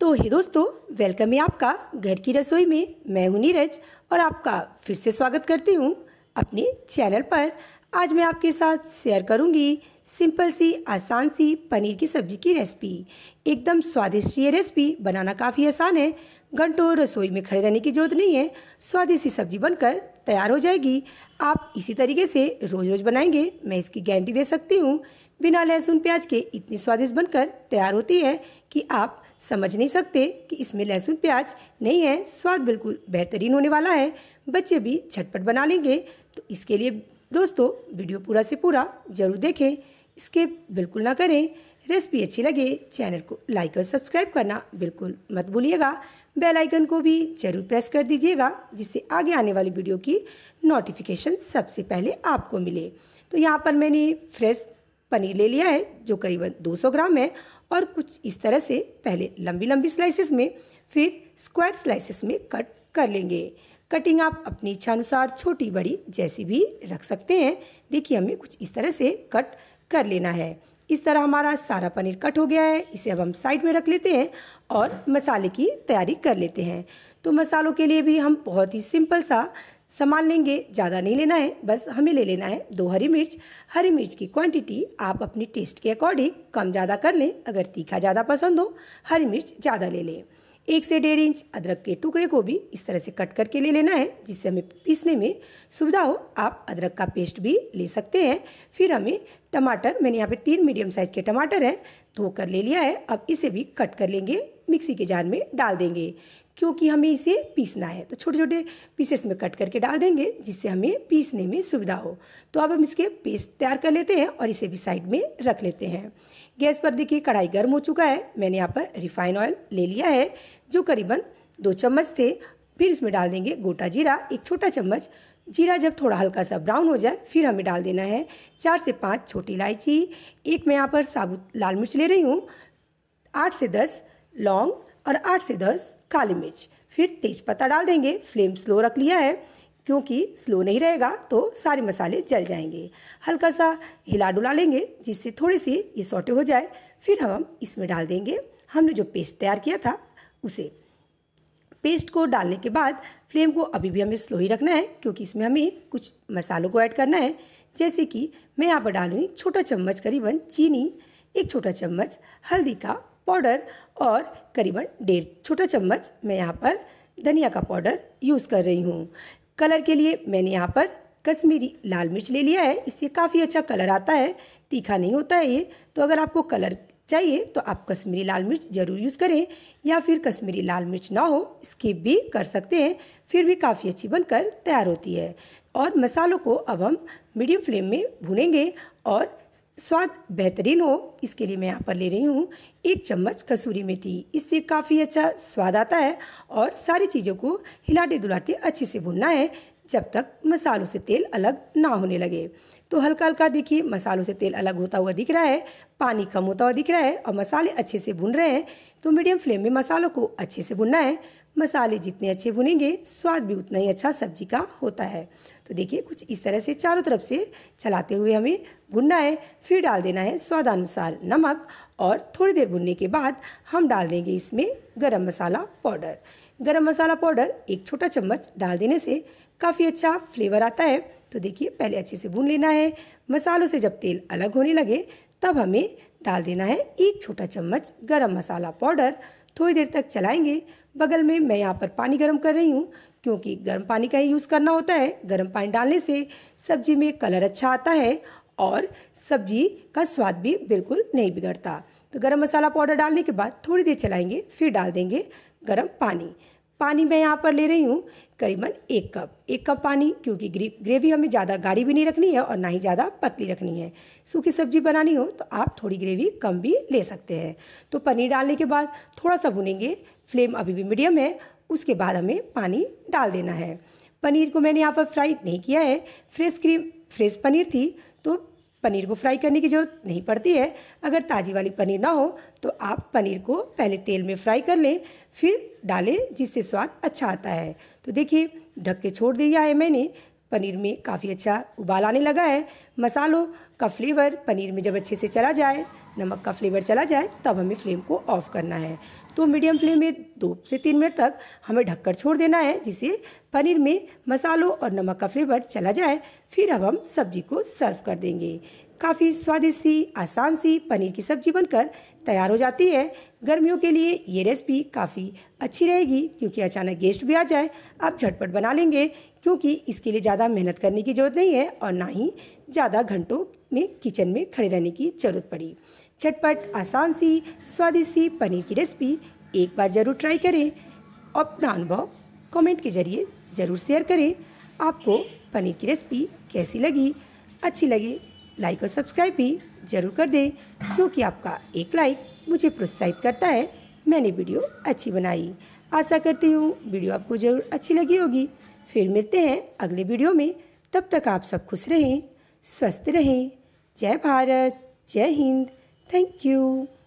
तो हे दोस्तों वेलकम है आपका घर की रसोई में मैं हूं नीरज और आपका फिर से स्वागत करती हूं अपने चैनल पर आज मैं आपके साथ शेयर करूंगी सिंपल सी आसान सी पनीर की सब्ज़ी की रेसिपी एकदम स्वादिष्ट ये रेसिपी बनाना काफ़ी आसान है घंटों रसोई में खड़े रहने की जरूरत नहीं है स्वादिष्ट सी सब्ज़ी बनकर तैयार हो जाएगी आप इसी तरीके से रोज़ रोज़ बनाएंगे मैं इसकी गारंटी दे सकती हूँ बिना लहसुन प्याज के इतनी स्वादिष्ट बनकर तैयार होती है कि आप समझ नहीं सकते कि इसमें लहसुन प्याज नहीं है स्वाद बिल्कुल बेहतरीन होने वाला है बच्चे भी झटपट बना लेंगे तो इसके लिए दोस्तों वीडियो पूरा से पूरा ज़रूर देखें इसके बिल्कुल ना करें रेसिपी अच्छी लगे चैनल को लाइक और सब्सक्राइब करना बिल्कुल मत भूलिएगा बेल आइकन को भी जरूर प्रेस कर दीजिएगा जिससे आगे आने वाली वीडियो की नोटिफिकेशन सबसे पहले आपको मिले तो यहाँ पर मैंने फ्रेश पनीर ले लिया है जो करीबन 200 ग्राम है और कुछ इस तरह से पहले लंबी लंबी स्लाइसेस में फिर स्क्वायर स्लाइसेस में कट कर लेंगे कटिंग आप अपनी इच्छानुसार छोटी बड़ी जैसी भी रख सकते हैं देखिए हमें कुछ इस तरह से कट कर लेना है इस तरह हमारा सारा पनीर कट हो गया है इसे अब हम साइड में रख लेते हैं और मसाले की तैयारी कर लेते हैं तो मसालों के लिए भी हम बहुत ही सिंपल सा सामान लेंगे ज़्यादा नहीं लेना है बस हमें ले लेना है दो हरी मिर्च हरी मिर्च की क्वांटिटी आप अपनी टेस्ट के अकॉर्डिंग कम ज़्यादा कर लें अगर तीखा ज़्यादा पसंद हो हरी मिर्च ज़्यादा ले लें एक से डेढ़ इंच अदरक के टुकड़े को भी इस तरह से कट करके ले लेना है जिससे हमें पीसने में सुविधा हो आप अदरक का पेस्ट भी ले सकते हैं फिर हमें टमाटर मैंने यहाँ पे तीन मीडियम साइज़ के टमाटर हैं धोकर ले लिया है अब इसे भी कट कर लेंगे मिक्सी के जार में डाल देंगे क्योंकि हमें इसे पीसना है तो छोटे छोटे पीसेस में कट करके डाल देंगे जिससे हमें पीसने में सुविधा हो तो अब हम इसके पेस्ट तैयार कर लेते हैं और इसे भी साइड में रख लेते हैं गैस पर देखिए कढ़ाई गर्म हो चुका है मैंने यहाँ पर रिफाइन ऑयल ले लिया है जो करीबन दो चम्मच थे फिर इसमें डाल देंगे गोटा जीरा एक छोटा चम्मच जीरा जब थोड़ा हल्का सा ब्राउन हो जाए फिर हमें डाल देना है चार से पाँच छोटी इलायची एक मैं यहाँ पर साबुत लाल मिर्च ले रही हूँ आठ से दस लौंग और आठ से दस काली मिर्च फिर तेज पत्ता डाल देंगे फ्लेम स्लो रख लिया है क्योंकि स्लो नहीं रहेगा तो सारे मसाले जल जाएंगे हल्का सा हिला डुला लेंगे जिससे थोड़ी सी ये सोटे हो जाए फिर हम इसमें डाल देंगे हमने जो पेस्ट तैयार किया था उसे पेस्ट को डालने के बाद फ्लेम को अभी भी हमें स्लो ही रखना है क्योंकि इसमें हमें कुछ मसालों को ऐड करना है जैसे कि मैं यहाँ पर डालूँगी छोटा चम्मच करीबन चीनी एक छोटा चम्मच हल्दी का पाउडर और करीबन डेढ़ छोटा चम्मच मैं यहाँ पर धनिया का पाउडर यूज़ कर रही हूँ कलर के लिए मैंने यहाँ पर कश्मीरी लाल मिर्च ले लिया है इससे काफ़ी अच्छा कलर आता है तीखा नहीं होता है ये तो अगर आपको कलर चाहिए तो आप कश्मीरी लाल मिर्च ज़रूर यूज़ करें या फिर कश्मीरी लाल मिर्च ना हो स्किप भी कर सकते हैं फिर भी काफ़ी अच्छी बनकर तैयार होती है और मसालों को अब हम मीडियम फ्लेम में भुनेंगे और स्वाद बेहतरीन हो इसके लिए मैं यहाँ पर ले रही हूँ एक चम्मच कसूरी मेथी इससे काफ़ी अच्छा स्वाद आता है और सारी चीज़ों को हिलाटे दुलाटे अच्छे से भूनना है जब तक मसालों से तेल अलग ना होने लगे तो हल्का हल्का देखिए मसालों से तेल अलग होता हुआ दिख रहा है पानी कम होता हुआ दिख रहा है और मसाले अच्छे से भुन रहे हैं तो मीडियम फ्लेम में मसालों को अच्छे से भुनना है मसाले जितने अच्छे भुनेंगे स्वाद भी उतना ही अच्छा सब्जी का होता है तो देखिए कुछ इस तरह से चारों तरफ से चलाते हुए हमें भुनना है फिर डाल देना है स्वादानुसार नमक और थोड़ी देर भुनने के बाद हम डाल देंगे इसमें गरम मसाला पाउडर गरम मसाला पाउडर एक छोटा चम्मच डाल देने से काफ़ी अच्छा फ्लेवर आता है तो देखिए पहले अच्छे से भून लेना है मसालों से जब तेल अलग होने लगे तब हमें डाल देना है एक छोटा चम्मच गरम मसाला पाउडर थोड़ी देर तक चलाएंगे बगल में मैं यहाँ पर पानी गर्म कर रही हूँ क्योंकि गर्म पानी का ही यूज़ करना होता है गर्म पानी डालने से सब्जी में कलर अच्छा आता है और सब्जी का स्वाद भी बिल्कुल नहीं बिगड़ता तो गरम मसाला पाउडर डालने के बाद थोड़ी देर चलाएंगे फिर डाल देंगे गरम पानी पानी मैं यहाँ पर ले रही हूँ करीबन एक कप एक कप पानी क्योंकि ग्रेवी हमें ज़्यादा गाढ़ी भी नहीं रखनी है और ना ही ज़्यादा पतली रखनी है सूखी सब्जी बनानी हो तो आप थोड़ी ग्रेवी कम भी ले सकते हैं तो पनीर डालने के बाद थोड़ा सा भुनेंगे फ्लेम अभी भी मीडियम है उसके बाद हमें पानी डाल देना है पनीर को मैंने यहाँ पर फ्राई नहीं किया है फ्रेश क्रीम फ्रेश पनीर थी तो पनीर को फ्राई करने की ज़रूरत नहीं पड़ती है अगर ताज़ी वाली पनीर ना हो तो आप पनीर को पहले तेल में फ्राई कर लें फिर डालें जिससे स्वाद अच्छा आता है तो देखिए ढक के छोड़ दिया है मैंने पनीर में काफ़ी अच्छा उबाल आने लगा है मसालों का फ्लेवर पनीर में जब अच्छे से चला जाए नमक का फ्लेवर चला जाए तब हमें फ्लेम को ऑफ़ करना है तो मीडियम फ्लेम में दो से तीन मिनट तक हमें ढककर छोड़ देना है जिससे पनीर में मसालों और नमक का फ्लेवर चला जाए फिर अब हम सब्जी को सर्व कर देंगे काफ़ी स्वादिष्ट सी आसान सी पनीर की सब्जी बनकर तैयार हो जाती है गर्मियों के लिए ये रेसिपी काफ़ी अच्छी रहेगी क्योंकि अचानक गेस्ट भी आ जाए आप झटपट बना लेंगे क्योंकि इसके लिए ज़्यादा मेहनत करने की ज़रूरत नहीं है और ना ही ज़्यादा घंटों में किचन में खड़े रहने की ज़रूरत पड़ी झटपट आसान सी स्वादिष्ट सी पनीर की रेसिपी एक बार ज़रूर ट्राई करें और अपना अनुभव कमेंट के जरिए ज़रूर शेयर करें आपको पनीर की रेसिपी कैसी लगी अच्छी लगी लाइक और सब्सक्राइब भी ज़रूर कर दें क्योंकि आपका एक लाइक मुझे प्रोत्साहित करता है मैंने वीडियो अच्छी बनाई आशा करती हूँ वीडियो आपको ज़रूर अच्छी लगी होगी फिर मिलते हैं अगले वीडियो में तब तक आप सब खुश रहें स्वस्थ रहें जय भारत जय हिंद थैंक यू